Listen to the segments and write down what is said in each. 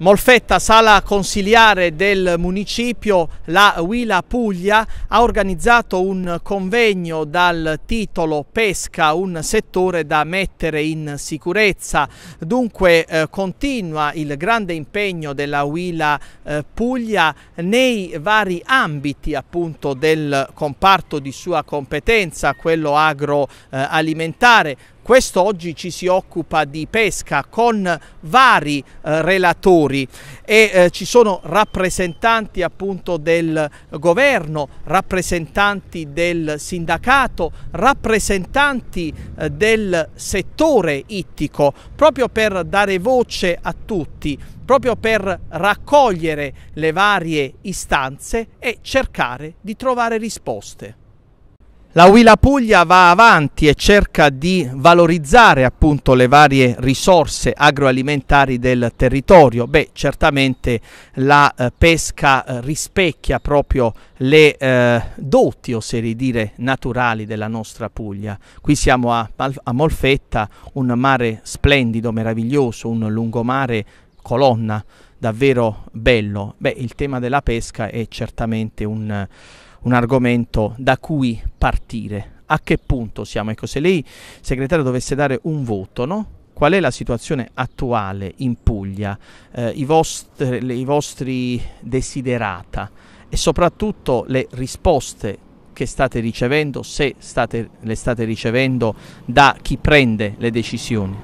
Molfetta, sala consiliare del municipio, la Huila Puglia ha organizzato un convegno dal titolo Pesca, un settore da mettere in sicurezza. Dunque eh, continua il grande impegno della Huila eh, Puglia nei vari ambiti appunto del comparto di sua competenza, quello agroalimentare, eh, Quest'oggi ci si occupa di pesca con vari eh, relatori e eh, ci sono rappresentanti appunto del governo, rappresentanti del sindacato, rappresentanti eh, del settore ittico, proprio per dare voce a tutti proprio per raccogliere le varie istanze e cercare di trovare risposte. La Huila Puglia va avanti e cerca di valorizzare appunto le varie risorse agroalimentari del territorio. Beh, certamente la eh, pesca eh, rispecchia proprio le eh, doti, oserei dire, naturali della nostra Puglia. Qui siamo a, a Molfetta, un mare splendido, meraviglioso, un lungomare colonna davvero bello. Beh, il tema della pesca è certamente un un argomento da cui partire. A che punto siamo? Ecco, se lei, segretario, dovesse dare un voto, no? qual è la situazione attuale in Puglia, eh, i, vostri, le, i vostri desiderata e soprattutto le risposte che state ricevendo, se state, le state ricevendo da chi prende le decisioni.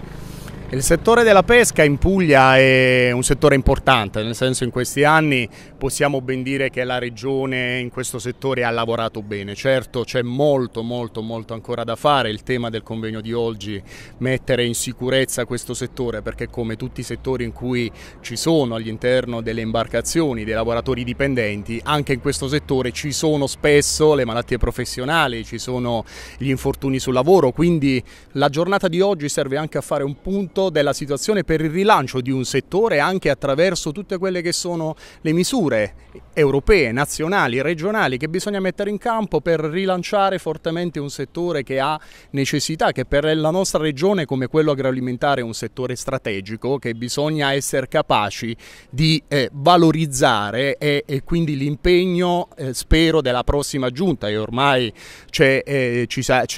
Il settore della pesca in Puglia è un settore importante, nel senso in questi anni possiamo ben dire che la regione in questo settore ha lavorato bene. Certo c'è molto molto molto ancora da fare, il tema del convegno di oggi mettere in sicurezza questo settore perché come tutti i settori in cui ci sono all'interno delle imbarcazioni dei lavoratori dipendenti, anche in questo settore ci sono spesso le malattie professionali, ci sono gli infortuni sul lavoro, quindi la giornata di oggi serve anche a fare un punto appunto della situazione per il rilancio di un settore anche attraverso tutte quelle che sono le misure europee, nazionali, regionali che bisogna mettere in campo per rilanciare fortemente un settore che ha necessità, che per la nostra regione come quello agroalimentare è un settore strategico che bisogna essere capaci di eh, valorizzare e, e quindi l'impegno eh, spero della prossima giunta e ormai c'è eh,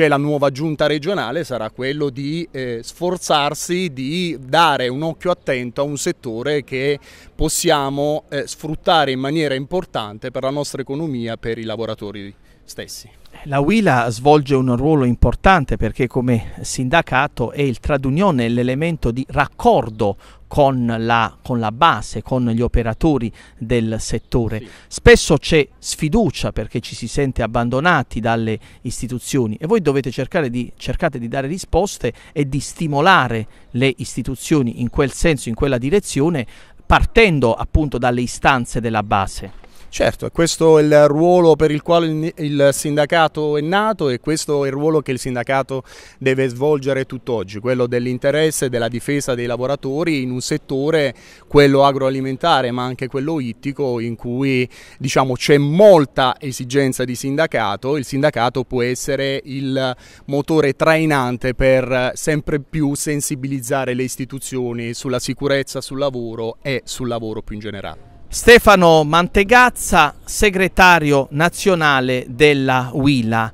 la nuova giunta regionale sarà quello di eh, sforzarsi di dare un occhio attento a un settore che possiamo eh, sfruttare in maniera importante per la nostra economia, per i lavoratori stessi la WILA svolge un ruolo importante perché come sindacato è il tradunione, l'elemento di raccordo con la, con la, base, con gli operatori del settore. Sì. Spesso c'è sfiducia perché ci si sente abbandonati dalle istituzioni e voi dovete cercare di, di, dare risposte e di stimolare le istituzioni in quel senso, in quella direzione, partendo appunto dalle istanze della base. Certo, questo è il ruolo per il quale il sindacato è nato e questo è il ruolo che il sindacato deve svolgere tutt'oggi, quello dell'interesse e della difesa dei lavoratori in un settore, quello agroalimentare ma anche quello ittico, in cui diciamo, c'è molta esigenza di sindacato, il sindacato può essere il motore trainante per sempre più sensibilizzare le istituzioni sulla sicurezza sul lavoro e sul lavoro più in generale. Stefano Mantegazza, segretario nazionale della Huila.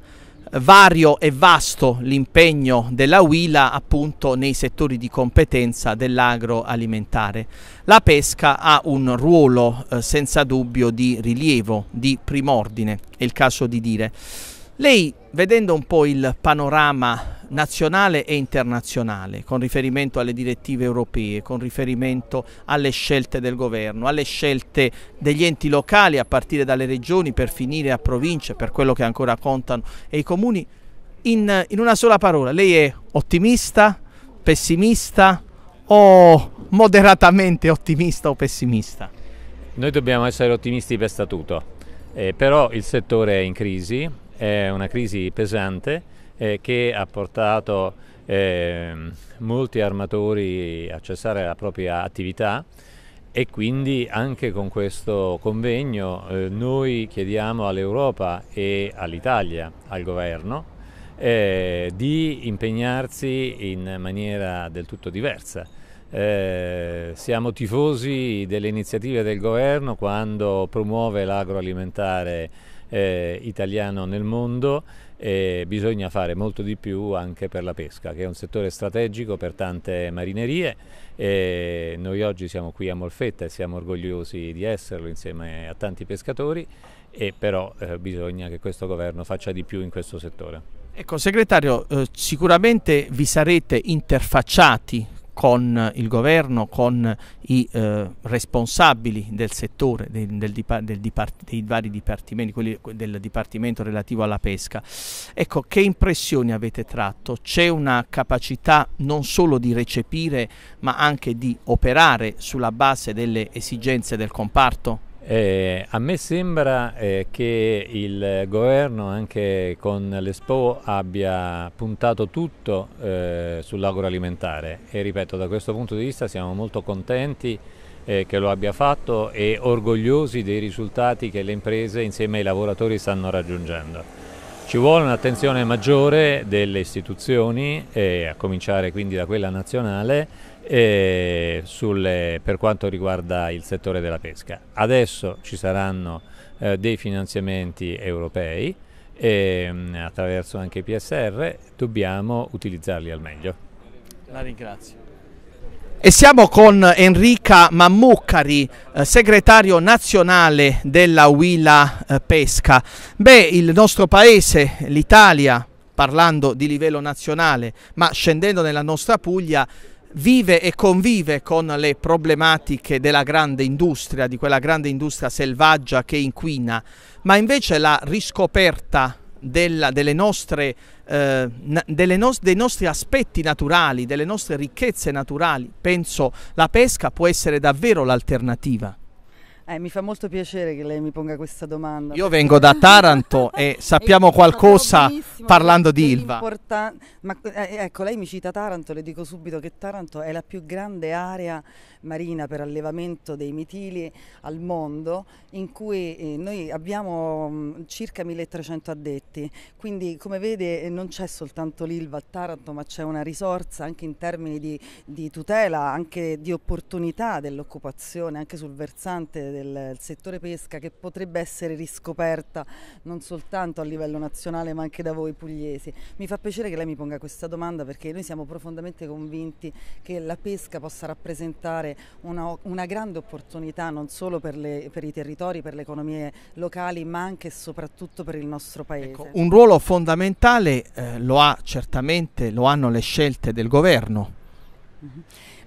Vario e vasto l'impegno della Huila appunto nei settori di competenza dell'agroalimentare. La pesca ha un ruolo eh, senza dubbio di rilievo, di primordine, è il caso di dire. Lei, vedendo un po' il panorama nazionale e internazionale con riferimento alle direttive europee, con riferimento alle scelte del governo, alle scelte degli enti locali a partire dalle regioni per finire a province, per quello che ancora contano e i comuni. In, in una sola parola, lei è ottimista, pessimista o moderatamente ottimista o pessimista? Noi dobbiamo essere ottimisti per statuto, eh, però il settore è in crisi, è una crisi pesante eh, che ha portato eh, molti armatori a cessare la propria attività e quindi anche con questo convegno eh, noi chiediamo all'Europa e all'Italia, al governo, eh, di impegnarsi in maniera del tutto diversa. Eh, siamo tifosi delle iniziative del governo quando promuove l'agroalimentare eh, italiano nel mondo e bisogna fare molto di più anche per la pesca, che è un settore strategico per tante marinerie e noi oggi siamo qui a Molfetta e siamo orgogliosi di esserlo insieme a tanti pescatori e però eh, bisogna che questo governo faccia di più in questo settore. Ecco, segretario, eh, sicuramente vi sarete interfacciati con il governo, con i eh, responsabili del settore, del, del dipar del dipar dei vari dipartimenti, quelli del dipartimento relativo alla pesca. Ecco, che impressioni avete tratto? C'è una capacità non solo di recepire, ma anche di operare sulla base delle esigenze del comparto? Eh, a me sembra eh, che il governo anche con l'Expo abbia puntato tutto eh, sull'agroalimentare e ripeto da questo punto di vista siamo molto contenti eh, che lo abbia fatto e orgogliosi dei risultati che le imprese insieme ai lavoratori stanno raggiungendo. Ci vuole un'attenzione maggiore delle istituzioni, eh, a cominciare quindi da quella nazionale, sul, per quanto riguarda il settore della pesca. Adesso ci saranno eh, dei finanziamenti europei e ehm, attraverso anche PSR dobbiamo utilizzarli al meglio. La ringrazio. E siamo con Enrica Mammuccari, eh, segretario nazionale della Huila eh, Pesca. Beh, il nostro paese, l'Italia, parlando di livello nazionale, ma scendendo nella nostra Puglia, vive e convive con le problematiche della grande industria, di quella grande industria selvaggia che inquina, ma invece la riscoperta della, delle nostre, eh, delle no, dei nostri aspetti naturali, delle nostre ricchezze naturali, penso la pesca può essere davvero l'alternativa. Eh, mi fa molto piacere che lei mi ponga questa domanda. Io vengo da Taranto e sappiamo e qualcosa parlando di Ilva. Ma, eh, ecco, lei mi cita Taranto, le dico subito che Taranto è la più grande area marina per allevamento dei mitili al mondo, in cui eh, noi abbiamo mh, mm, circa 1300 addetti. Quindi, come vede, eh, non c'è soltanto l'Ilva a Taranto, ma c'è una risorsa anche in termini di, di tutela, anche di opportunità dell'occupazione, anche sul versante del settore pesca che potrebbe essere riscoperta non soltanto a livello nazionale ma anche da voi pugliesi. Mi fa piacere che lei mi ponga questa domanda perché noi siamo profondamente convinti che la pesca possa rappresentare una, una grande opportunità non solo per, le, per, i territori, per le economie locali ma anche e soprattutto per il nostro paese. Ecco, un ruolo fondamentale eh, lo ha certamente, lo hanno le scelte del governo. Mm -hmm.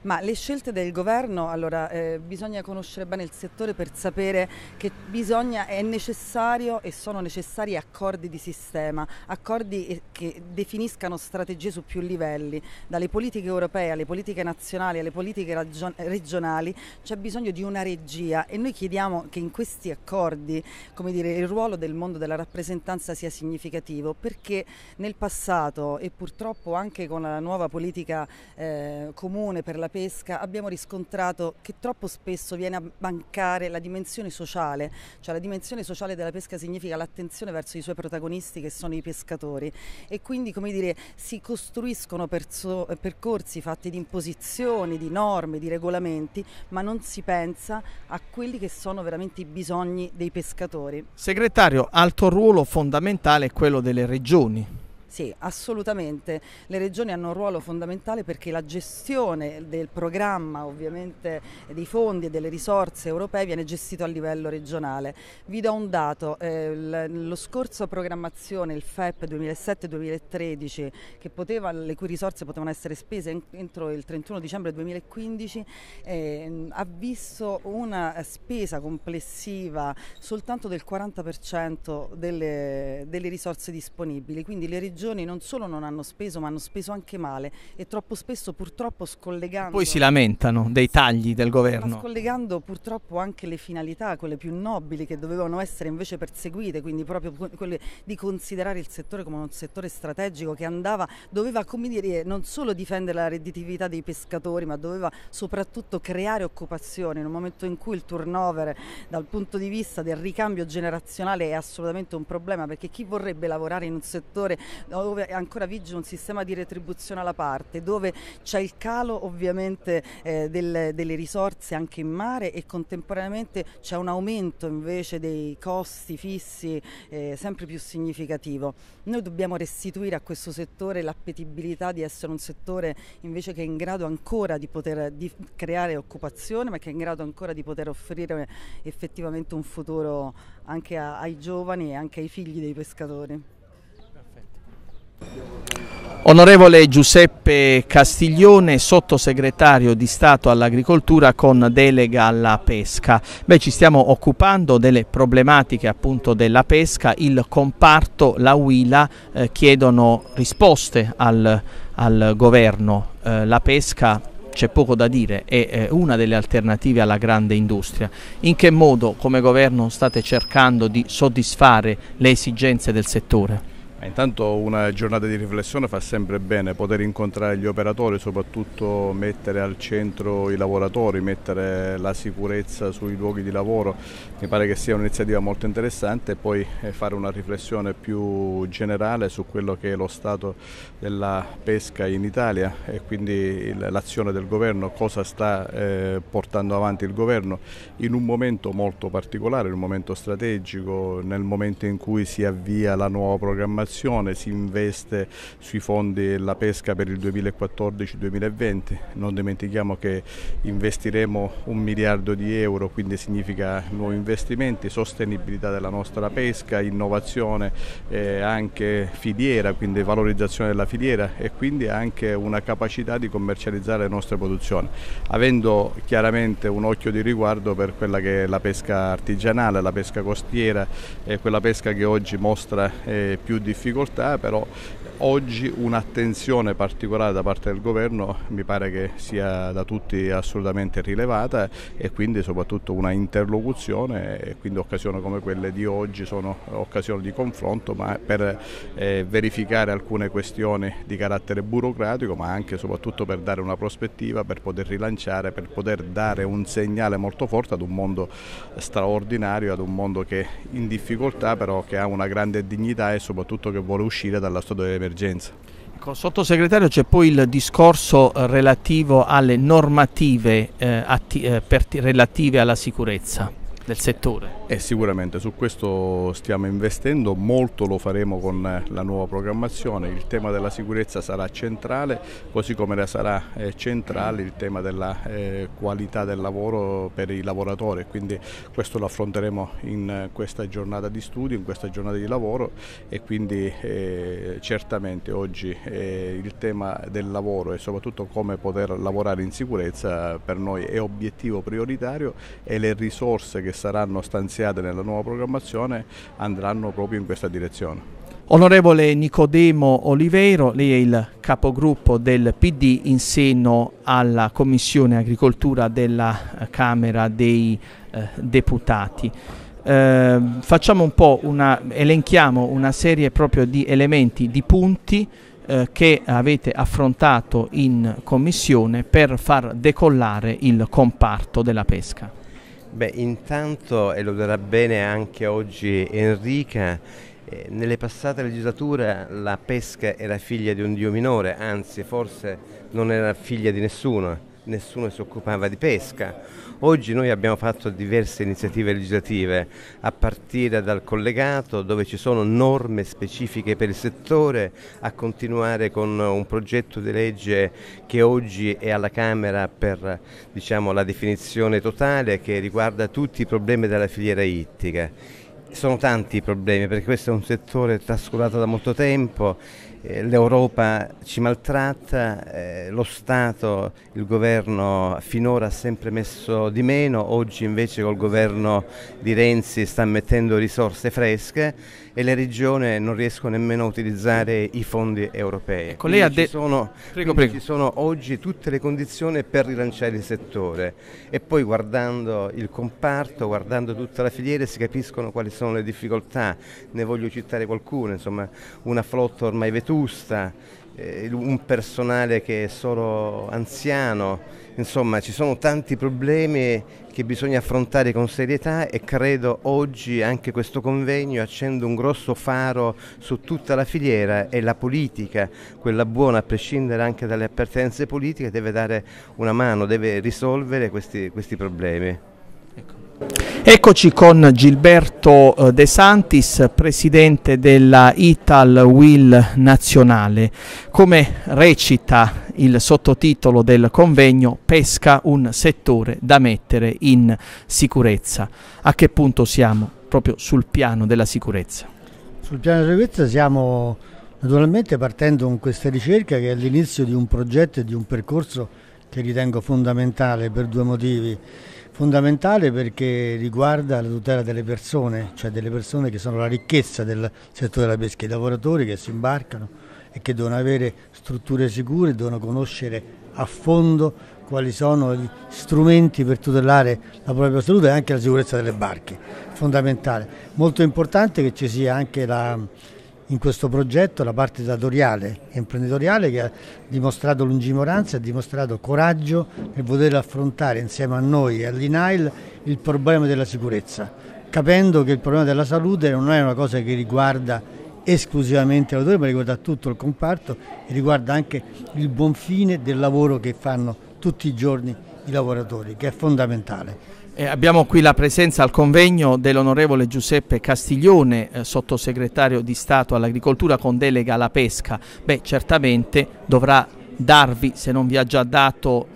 Ma le scelte del governo, allora eh, bisogna conoscere bene il settore per sapere che bisogna, è necessario e sono necessari accordi di sistema, accordi eh, che definiscano strategie su più livelli, dalle politiche europee alle politiche nazionali alle politiche ragion- regionali, c'è bisogno di una regia e noi chiediamo che in questi accordi come dire, il ruolo del mondo della rappresentanza sia significativo perché nel passato e purtroppo anche con la nuova politica eh, comune per la pesca abbiamo riscontrato che troppo spesso viene a mancare la dimensione sociale, cioè la dimensione sociale della pesca significa l'attenzione verso i suoi protagonisti che sono i pescatori e quindi come dire si costruiscono percorsi fatti di imposizioni, di norme, di regolamenti, ma non si pensa a quelli che sono veramente i bisogni dei pescatori. Segretario, altro ruolo fondamentale è quello delle regioni. Sì, assolutamente. Le regioni hanno un ruolo fondamentale perché la gestione del programma, ovviamente dei fondi e delle risorse europee, viene gestito a livello regionale. Vi do un dato, eh, lo scorso programmazione, il FEP 2007-2013, poteva, le cui risorse potevano essere spese entro il 31 dicembre 2015, eh, ha visto una spesa complessiva soltanto del 40% delle, delle risorse disponibili. Quindi le regioni regioni non solo non hanno speso, ma hanno speso anche male e troppo spesso purtroppo scollegando... Poi si lamentano dei tagli del governo. Ma scollegando purtroppo anche le finalità, quelle più nobili che dovevano essere invece perseguite, quindi proprio quelle di considerare il settore come un settore strategico che andava, doveva come dire, non solo difendere la redditività dei pescatori, ma doveva soprattutto creare occupazione in un momento in cui il turnover dal punto di vista del ricambio generazionale è assolutamente un problema perché chi vorrebbe lavorare in un settore dove ancora vige un sistema di retribuzione alla parte, dove c'è il calo ovviamente eh, del, delle risorse anche in mare e contemporaneamente c'è un aumento invece dei costi fissi eh, sempre più significativo. Noi dobbiamo restituire a questo settore l'appetibilità di essere un settore invece che è in grado ancora di poter di creare occupazione, ma che è in grado ancora di poter offrire effettivamente un futuro anche a, ai giovani e anche ai figli dei pescatori. Onorevole Giuseppe Castiglione, sottosegretario di Stato all'Agricoltura con delega alla pesca. Beh, ci stiamo occupando delle problematiche appunto della pesca, il comparto, la Huila eh, chiedono risposte al, al governo. Eh, la pesca c'è poco da dire, è una delle alternative alla grande industria. In che modo come governo state cercando di soddisfare le esigenze del settore? Intanto una giornata di riflessione fa sempre bene, poter incontrare gli operatori, soprattutto mettere al centro i lavoratori, mettere la sicurezza sui luoghi di lavoro, mi pare che sia un'iniziativa molto interessante e poi eh, fare una riflessione più generale su quello che è lo stato della pesca in Italia e quindi l'azione del governo, cosa sta eh, portando avanti il governo in un momento molto particolare, in un momento strategico, nel momento in cui si avvia la nuova programmazione Cooperazione si investe sui fondi della pesca per il 2014-2020, non dimentichiamo che investiremo un miliardo di euro, quindi significa nuovi investimenti, sostenibilità della nostra pesca, innovazione, eh, anche filiera, quindi valorizzazione della filiera e quindi anche una capacità di commercializzare le nostre produzioni, avendo chiaramente un occhio di riguardo per quella che è la pesca artigianale, la pesca costiera, eh, quella pesca che oggi mostra eh, più difficoltà difficoltà, però oggi un'attenzione particolare da parte del governo mi pare che sia da tutti assolutamente rilevata e quindi soprattutto una interlocuzione e quindi occasioni come quelle di oggi sono occasioni di confronto ma per eh, verificare alcune questioni di carattere burocratico ma anche e soprattutto per dare una prospettiva, per poter rilanciare, per poter dare un segnale molto forte ad un mondo straordinario, ad un mondo che è in difficoltà però che ha una grande dignità e soprattutto che vuole uscire dalla storia dell'emergenza emergenza. Ecco, sottosegretario, c'è poi il discorso eh, relativo alle normative eh, eh relative alla sicurezza del settore. Eh, sicuramente su questo stiamo investendo, molto lo faremo con eh, la nuova programmazione, il tema della sicurezza sarà centrale, così come sarà eh, centrale il tema della eh, qualità del lavoro per i lavoratori, quindi questo lo affronteremo in eh, questa giornata di studio, in questa giornata di lavoro e quindi eh, certamente oggi il tema del lavoro e soprattutto come poter lavorare in sicurezza per noi è obiettivo prioritario e le risorse che saranno stanziate nella nuova programmazione andranno proprio in questa direzione. Onorevole Nicodemo Oliveiro, lei è il capogruppo del PD in seno alla Commissione Agricoltura della eh, Camera dei eh, Deputati. Eh, facciamo un po' una, elenchiamo una serie proprio di elementi, di punti eh, che avete affrontato in Commissione per far decollare il comparto della pesca. Beh, intanto, e lo darà bene anche oggi Enrica, eh, nelle passate legislature la pesca era figlia di un dio minore, anzi forse non era figlia di nessuno, nessuno si occupava di pesca Oggi noi abbiamo fatto diverse iniziative legislative a partire dal collegato dove ci sono norme specifiche per il settore a continuare con un progetto di legge che oggi è alla Camera per diciamo, la definizione totale che riguarda tutti i problemi della filiera ittica sono tanti i problemi perché questo è un settore trascurato da molto tempo eh, l'Europa ci maltratta, eh, lo Stato, il governo finora ha sempre messo di meno, oggi invece col governo di Renzi sta mettendo risorse fresche e le regioni non riescono nemmeno a utilizzare i fondi europei. Ecco, lei ha ci, sono, prego, prego. ci sono oggi tutte le condizioni per rilanciare il settore e poi guardando il comparto, guardando tutta la filiera si capiscono quali sono le difficoltà, ne voglio citare qualcune, insomma una flotta ormai vetuta vetusta, eh, un personale che è solo anziano, insomma ci sono tanti problemi che bisogna affrontare con serietà e credo oggi anche questo convegno accende un grosso faro su tutta la filiera e la politica, quella buona a prescindere anche dalle appartenenze politiche, deve dare una mano, deve risolvere questi, questi problemi. Ecco. Eccoci con Gilberto eh, De Santis, presidente della Ital Will Nazionale. Come recita il sottotitolo del convegno Pesca un settore da mettere in sicurezza. A che punto siamo proprio sul piano della sicurezza? Sul piano della sicurezza siamo naturalmente partendo con questa ricerca che è l'inizio di un progetto e di un percorso che ritengo fondamentale per due motivi fondamentale perché riguarda la tutela delle persone, cioè delle persone che sono la ricchezza del settore della pesca, i lavoratori che si imbarcano e che devono avere strutture sicure, devono conoscere a fondo quali sono gli strumenti per tutelare la propria salute e anche la sicurezza delle barche, fondamentale. Molto importante che ci sia anche la in questo progetto la parte datoriale e imprenditoriale che ha dimostrato lungimoranza, ha dimostrato coraggio nel voler affrontare insieme a noi e all'INAIL il problema della sicurezza, capendo che il problema della salute non è una cosa che riguarda esclusivamente l'autore, ma riguarda tutto il comparto e riguarda anche il buon fine del lavoro che fanno tutti i giorni i lavoratori, che è fondamentale. Eh, abbiamo qui la presenza al convegno dell'onorevole Giuseppe Castiglione, eh, sottosegretario di Stato all'agricoltura con delega alla pesca. Beh, certamente dovrà darvi, se non vi ha già dato,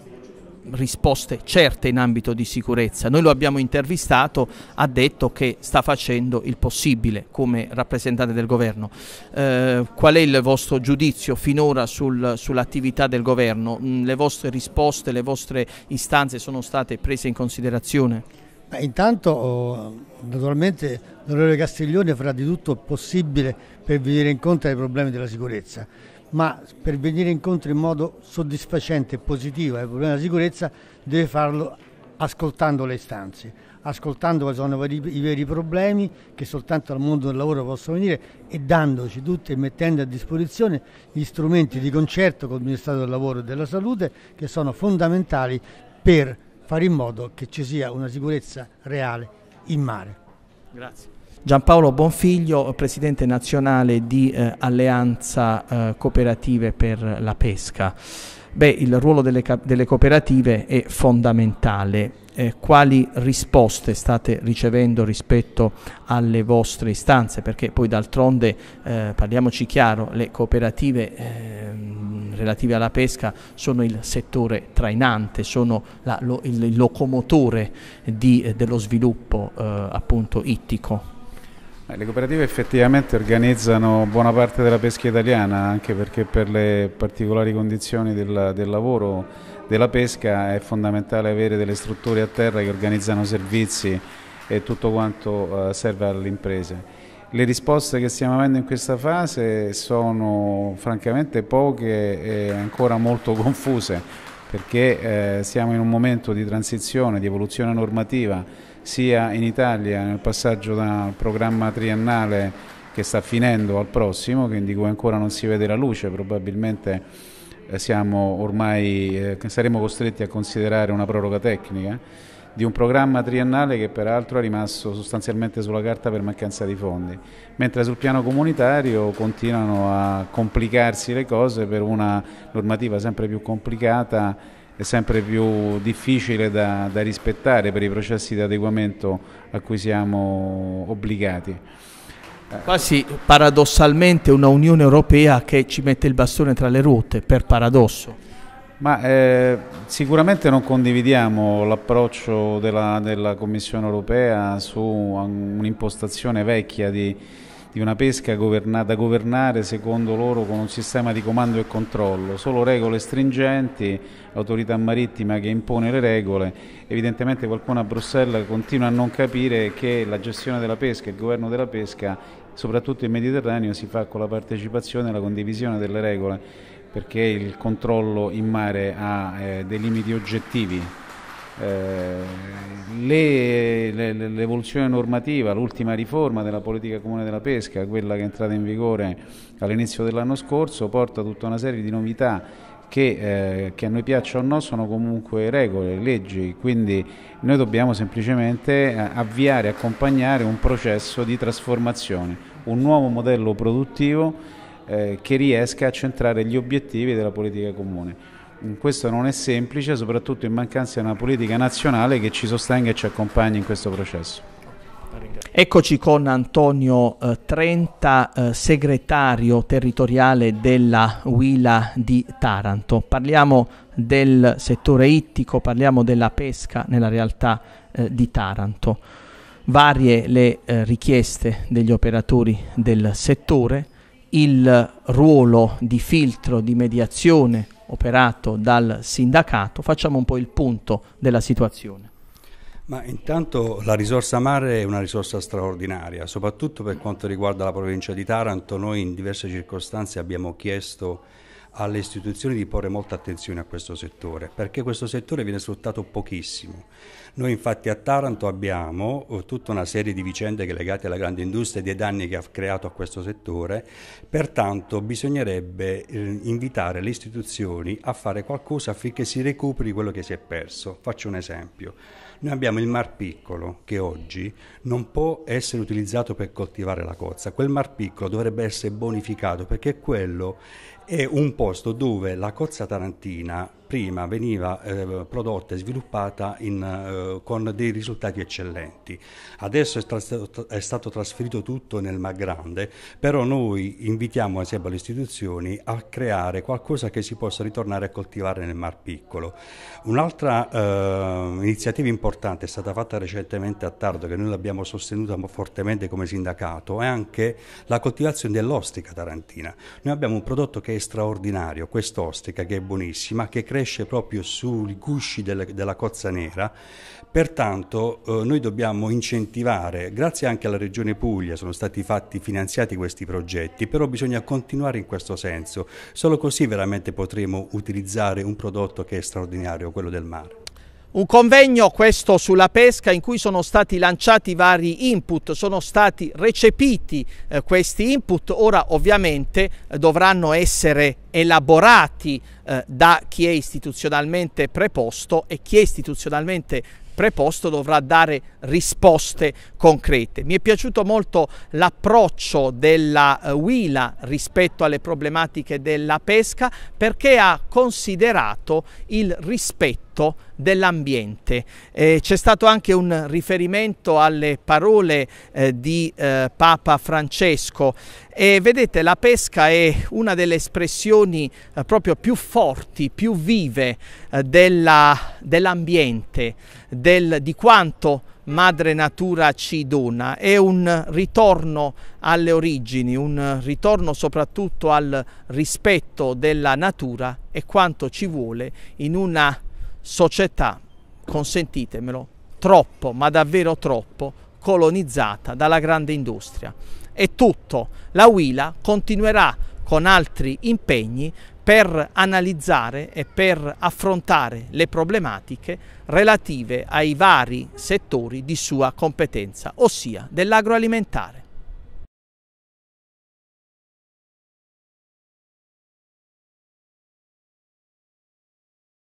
risposte certe in ambito di sicurezza. Noi lo abbiamo intervistato, ha detto che sta facendo il possibile come rappresentante del governo. Eh, qual è il vostro giudizio finora sul, sull'attività del governo? Mm, le vostre risposte, le vostre istanze sono state prese in considerazione? Beh, intanto oh, naturalmente l'onorevole Castiglione farà di tutto possibile per venire incontro ai problemi della sicurezza ma per venire incontro in modo soddisfacente e positivo al eh, problema della sicurezza deve farlo ascoltando le istanze, ascoltando quali sono i veri problemi che soltanto al mondo del lavoro possono venire e dandoci tutti e mettendo a disposizione gli strumenti di concerto con il Ministero del Lavoro e della Salute che sono fondamentali per fare in modo che ci sia una sicurezza reale in mare. Grazie. Giampaolo Bonfiglio, presidente nazionale di eh, Alleanza eh, Cooperative per la Pesca. Beh, il ruolo delle, delle cooperative è fondamentale. Eh, quali risposte state ricevendo rispetto alle vostre istanze? Perché poi d'altronde, eh, parliamoci chiaro, le cooperative ehm, relative alla pesca sono il settore trainante, sono la, lo, il, locomotore di, eh, dello sviluppo eh, appunto ittico. Eh, le cooperative effettivamente organizzano buona parte della pesca italiana, anche perché per le particolari condizioni del, del lavoro della pesca è fondamentale avere delle strutture a terra che organizzano servizi e tutto quanto eh, serve alle imprese. Le risposte che stiamo avendo in questa fase sono francamente poche e ancora molto confuse perché eh, siamo in un momento di transizione, di evoluzione normativa sia in Italia nel passaggio dal programma triennale che sta finendo al prossimo, quindi cui ancora non si vede la luce, probabilmente eh, ormai, eh, saremo costretti a considerare una proroga tecnica di un programma triennale che peraltro è rimasto sostanzialmente sulla carta per mancanza di fondi, mentre sul piano comunitario continuano a complicarsi le cose per una normativa sempre più complicata è sempre più difficile da, da rispettare per i processi di adeguamento a cui siamo obbligati. Eh. Quasi paradossalmente una Unione Europea che ci mette il bastone tra le ruote, per paradosso. Ma eh, sicuramente non condividiamo l'approccio della, della, Commissione Europea su un'impostazione vecchia di, di una pesca da governare secondo loro con un sistema di comando e controllo, solo regole stringenti, l'autorità marittima che impone le regole, evidentemente qualcuno a Bruxelles continua a non capire che la gestione della pesca, il governo della pesca, soprattutto in Mediterraneo, si fa con la partecipazione e la condivisione delle regole, perché il controllo in mare ha eh, dei limiti oggettivi eh, l'evoluzione normativa, l'ultima riforma della politica comune della pesca, quella che è entrata in vigore all'inizio dell'anno scorso, porta tutta una serie di novità che, eh, che, a noi piaccia o no sono comunque regole, leggi, quindi noi dobbiamo semplicemente eh, avviare, accompagnare un processo di trasformazione, un nuovo modello produttivo eh, che riesca a centrare gli obiettivi della politica comune. Questo non è semplice, soprattutto in mancanza di una politica nazionale che ci sostenga e ci accompagni in questo processo. Eccoci con Antonio eh, Trenta, eh, segretario territoriale della Huila di Taranto. Parliamo del settore ittico, parliamo della pesca nella realtà eh, di Taranto. Varie le eh, richieste degli operatori del settore, il ruolo di filtro, di mediazione operato dal sindacato, facciamo un po' il punto della situazione. Ma intanto la risorsa mare è una risorsa straordinaria, soprattutto per quanto riguarda la provincia di Taranto. Noi in diverse circostanze abbiamo chiesto alle istituzioni di porre molta attenzione a questo settore, perché questo settore viene sfruttato pochissimo. Noi infatti a Taranto abbiamo eh, tutta una serie di vicende legate alla grande industria e dei danni che ha creato a questo settore, pertanto bisognerebbe eh, invitare le istituzioni a fare qualcosa affinché si recuperi quello che si è perso. Faccio un esempio. Noi abbiamo il Mar Piccolo che oggi non può essere utilizzato per coltivare la cozza, quel Mar Piccolo dovrebbe essere bonificato perché quello è un posto dove la Cozza Tarantina prima veniva eh, prodotta e sviluppata in, eh, con dei risultati eccellenti. Adesso è, tra- è, stato trasferito tutto nel Mar Grande, però noi invitiamo insieme alle istituzioni a creare qualcosa che si possa ritornare a coltivare nel Mar Piccolo. Un'altra eh, iniziativa importante è stata fatta recentemente a Tardo, che noi l'abbiamo sostenuta fortemente come sindacato, è anche la coltivazione dell'ostica tarantina. Noi abbiamo un prodotto che è straordinario, quest'ostica che è buonissima, che crea cresce proprio sui gusci della, della cozza nera, pertanto eh, noi dobbiamo incentivare, grazie anche alla Regione Puglia sono stati fatti finanziati questi progetti, però bisogna continuare in questo senso, solo così veramente potremo utilizzare un prodotto che è straordinario, quello del mare. Un convegno questo sulla pesca in cui sono stati lanciati vari input, sono stati recepiti eh, questi input, ora ovviamente eh, dovranno essere elaborati eh, da chi è istituzionalmente preposto e chi è istituzionalmente preposto dovrà dare risposte concrete. Mi è piaciuto molto l'approccio della eh, Wila rispetto alle problematiche della pesca perché ha considerato il rispetto rispetto dell'ambiente. Eh, c'è stato anche un riferimento alle parole eh, di eh, Papa Francesco e vedete la pesca è una delle espressioni eh, proprio più forti, più vive eh, della, dell'ambiente, del, di quanto madre natura ci dona, è un ritorno alle origini, un ritorno soprattutto al rispetto della natura e quanto ci vuole in una società, consentitemelo, troppo, ma davvero troppo, colonizzata dalla grande industria. È tutto. La Wila continuerà con altri impegni per analizzare e per affrontare le problematiche relative ai vari settori di sua competenza, ossia dell'agroalimentare.